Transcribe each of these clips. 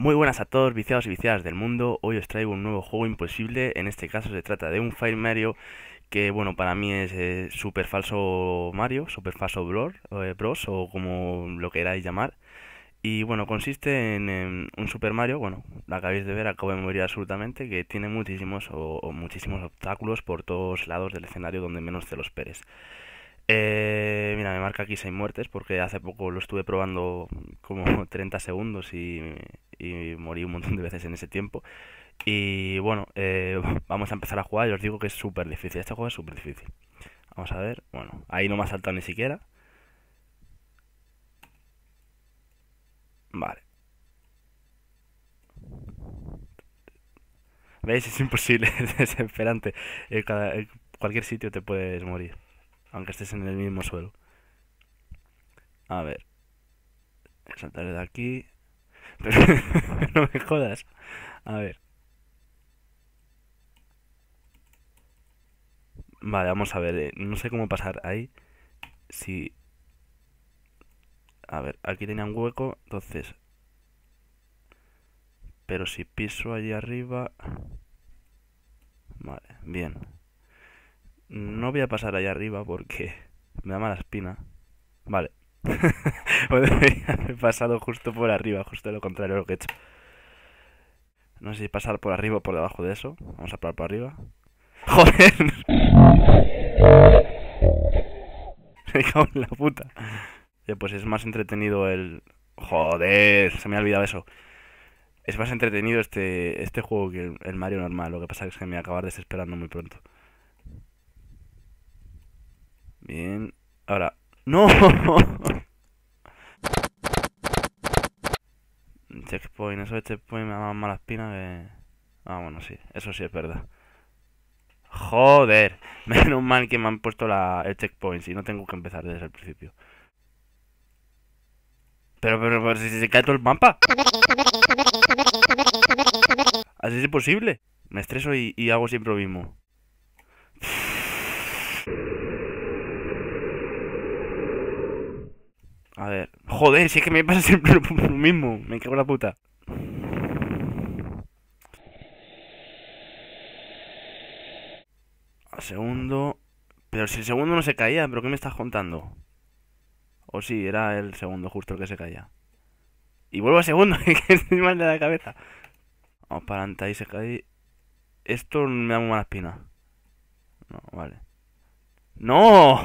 Muy buenas a todos viciados y viciadas del mundo, hoy os traigo un nuevo juego imposible, en este caso se trata de un Fire Mario que bueno, para mí es eh, Super Falso Mario, Super Falso eh, Bros, o como lo queráis llamar. Y bueno, consiste en, un Super Mario, bueno, lo acabáis de ver, acabo de morir absolutamente, que tiene muchísimos o, muchísimos obstáculos por todos lados del escenario donde menos te los esperes. Eh, mira, me marca aquí 6 muertes porque hace poco lo estuve probando como 30 segundos y, morí un montón de veces en ese tiempo. Y bueno, eh, vamos a empezar a jugar y os digo que es súper difícil. Este juego es súper difícil. Vamos a ver, bueno, ahí no me ha saltado ni siquiera. Vale. ¿Veis? Es imposible, es desesperante. en eh, eh, cualquier sitio te puedes morir aunque estés en el mismo suelo. A ver, saltaré de aquí. no me jodas. A ver. Vale, vamos a ver. Eh, no sé cómo pasar ahí. Si... A ver, aquí tenía un hueco, entonces... Pero si piso allí arriba... Vale, bien. No voy a pasar allá arriba porque me da mala espina. Vale. he pasado justo por arriba, justo lo contrario de lo que he hecho. No sé si pasar por arriba o por debajo de eso. Vamos a pasar por arriba. ¡Joder! Me cago en la puta. pues es más entretenido el... ¡Joder! Se me ha olvidado eso. Es más entretenido este, este juego que el, Mario normal. Lo que pasa es que me voy a acabar desesperando muy pronto. Bien. Ahora. ¡No! checkpoint, eso este de checkpoint me da más mala espina que... Ah, bueno, sí, eso sí es verdad. Joder, menos mal que me han puesto la, el checkpoint, si no tengo que empezar desde el principio. Pero, pero, pero si se cae todo el mapa. Así es imposible. Me estreso y, y hago siempre lo mismo. A ver. Joder, si es que me pasa siempre lo mismo. Me cago la puta. A segundo. Pero si el segundo no se caía, ¿pero qué me estás contando? O sí, era el segundo justo el que se caía. Y vuelvo a segundo, que estoy mal de la cabeza. Vamos para adelante, ahí se cae. Esto me da muy mala espina. No, vale. ¡No!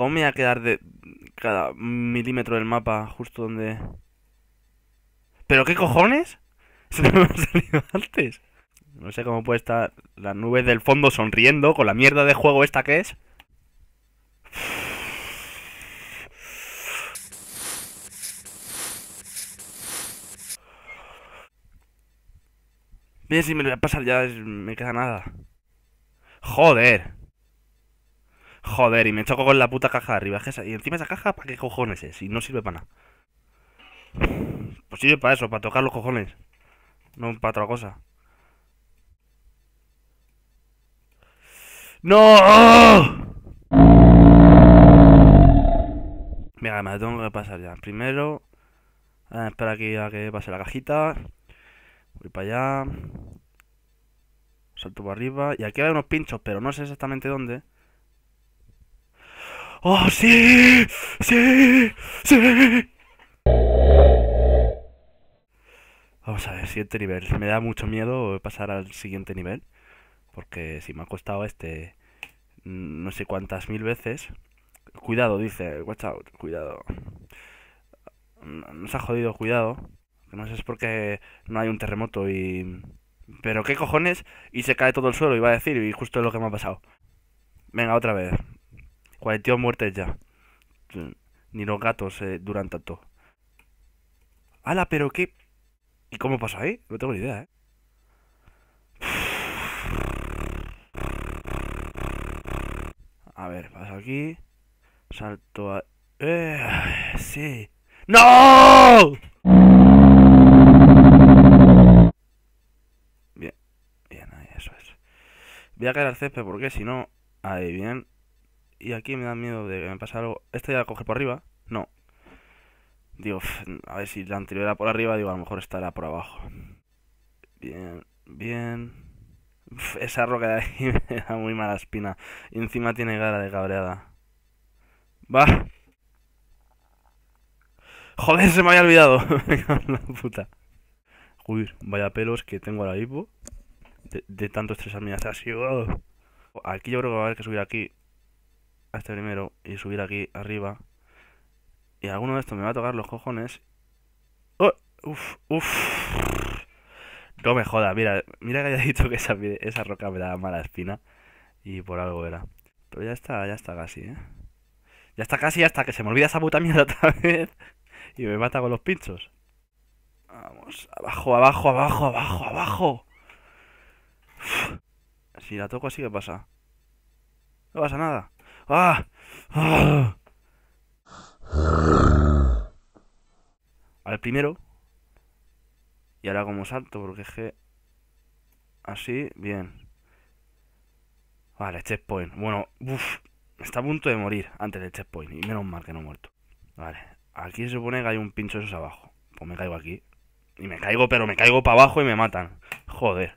¿Cómo me voy a quedar de cada milímetro del mapa justo donde... ¿Pero qué cojones? Se me ha salido antes. No sé cómo puede estar la nube del fondo sonriendo con la mierda de juego esta que es. Bien, si me lo voy a pasar ya, me queda nada. Joder. Joder, y me choco con la puta caja de arriba. Y encima esa caja, ¿para qué cojones es? Y no sirve para nada. Pues sirve para eso, para tocar los cojones. No para otra cosa. ¡No! Venga, me tengo que pasar ya. Primero, espera aquí a que pase la cajita. Voy para allá. Salto para arriba. Y aquí hay unos pinchos, pero no sé exactamente dónde. ¡Oh, sí! ¡Sí! ¡Sí! Vamos a ver, siguiente nivel. Me da mucho miedo pasar al siguiente nivel. Porque si me ha costado este mm, no sé cuántas mil veces. Cuidado, dice. Watch out, cuidado. Nos ha jodido, cuidado. No sé, es porque no hay un terremoto y... Pero qué cojones. Y se cae todo el suelo, y va a decir. Y justo es lo que me ha pasado. Venga, otra vez. 42 muertes ya. Ni los gatos eh, duran tanto. ¡Hala, pero qué! ¿Y cómo pasó ahí? No tengo ni idea, ¿eh? A ver, paso aquí. Salto a... Eh, sí. ¡No! Bien, bien, ahí eso es. Voy a caer al césped porque si no... Ahí, bien y aquí me da miedo de que me pase algo. Esta ya la coger por arriba. No. Digo, a ver si la anterior era por arriba, digo, a lo mejor estará por abajo. Bien, bien. esa roca de ahí me da muy mala espina. Y encima tiene gara de cabreada. Va. Joder, se me había olvidado. la puta. Uy, vaya pelos que tengo ahora mismo. De, de tanto estresarme se ha Aquí yo creo que va a haber que subir aquí a este primero y subir aquí arriba. Y alguno de estos me va a tocar los cojones. Uff ¡Oh! ¡Uf! ¡Uf! No me joda, mira, mira que haya dicho que esa, esa roca me da mala espina. Y por algo era. Pero ya está, ya está casi, ¿eh? Ya está casi hasta que se me olvida esa puta mierda otra vez. Y me mata con los pinchos. Vamos, abajo, abajo, abajo, abajo, abajo. Si la toco así, ¿qué pasa? No pasa nada. Ah, ah. Al primero. Y ahora como salto, porque es que... Así, bien. Vale, checkpoint. Este bueno, Está a punto de morir antes del checkpoint. Este y menos mal que no he muerto. Vale. Aquí se supone que hay un pincho de esos abajo. Pues me caigo aquí. Y me caigo, pero me caigo para abajo y me matan. Joder.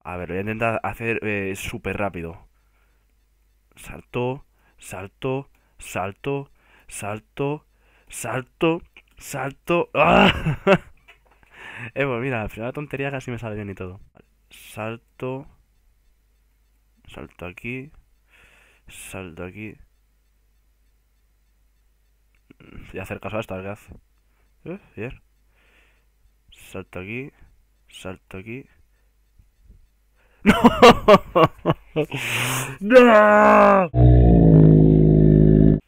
A ver, voy a intentar hacer eh, súper rápido. Salto, salto, salto, salto, salto, salto... eh, pues mira, la tontería casi me sale bien y todo. Salto, salto aquí, salto aquí. Y hacer caso a esta alga. Eh, bien. Salto aquí, salto aquí, no.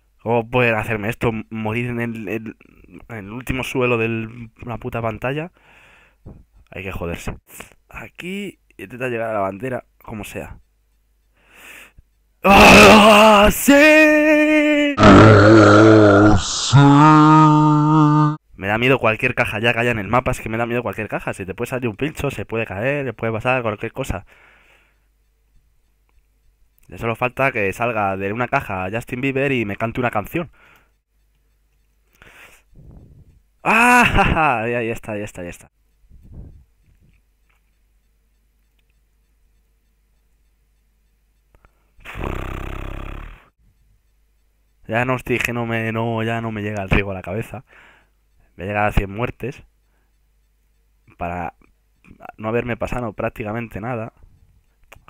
¿Cómo pueden hacerme esto? ¿Morir en el, el, en el último suelo de la puta pantalla? Hay que joderse. Aquí intenta llegar a la bandera, como sea. ¡Ah, ¡Sí! Ah, ¡Sí! Me da miedo cualquier caja ya que haya en el mapa, es que me da miedo cualquier caja. Si te puede salir un pincho, se puede caer, le puede pasar cualquier cosa. Le solo falta que salga de una caja Justin Bieber y me cante una canción. ¡Ah! Ahí está, ahí está, ahí está. Ya no estoy... que no me, no, ya no me llega el riego a la cabeza a llegar a 100 muertes para no haberme pasado prácticamente nada.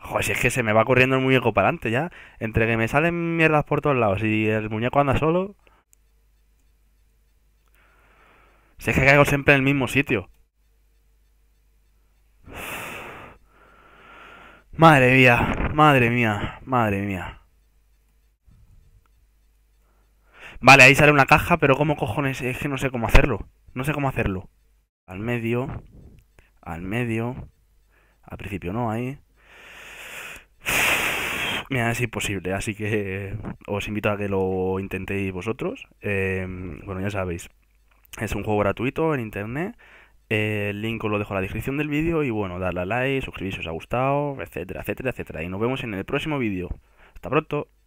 Joder, si es que se me va corriendo el muñeco para adelante ya. Entre que me salen mierdas por todos lados y el muñeco anda solo. Si es que caigo siempre en el mismo sitio. Madre mía, madre mía, madre mía. Vale, ahí sale una caja, pero ¿cómo cojones? Es que no sé cómo hacerlo. No sé cómo hacerlo. Al medio. Al medio. Al principio no, ahí. Mira, es imposible, así que os invito a que lo intentéis vosotros. Em, bueno, ya sabéis, es un juego gratuito en internet. el link os lo dejo en la descripción del vídeo y bueno, darle a like, suscribirse si os ha gustado, etcétera, etcétera, etcétera. Y nos vemos en el próximo vídeo. Hasta pronto.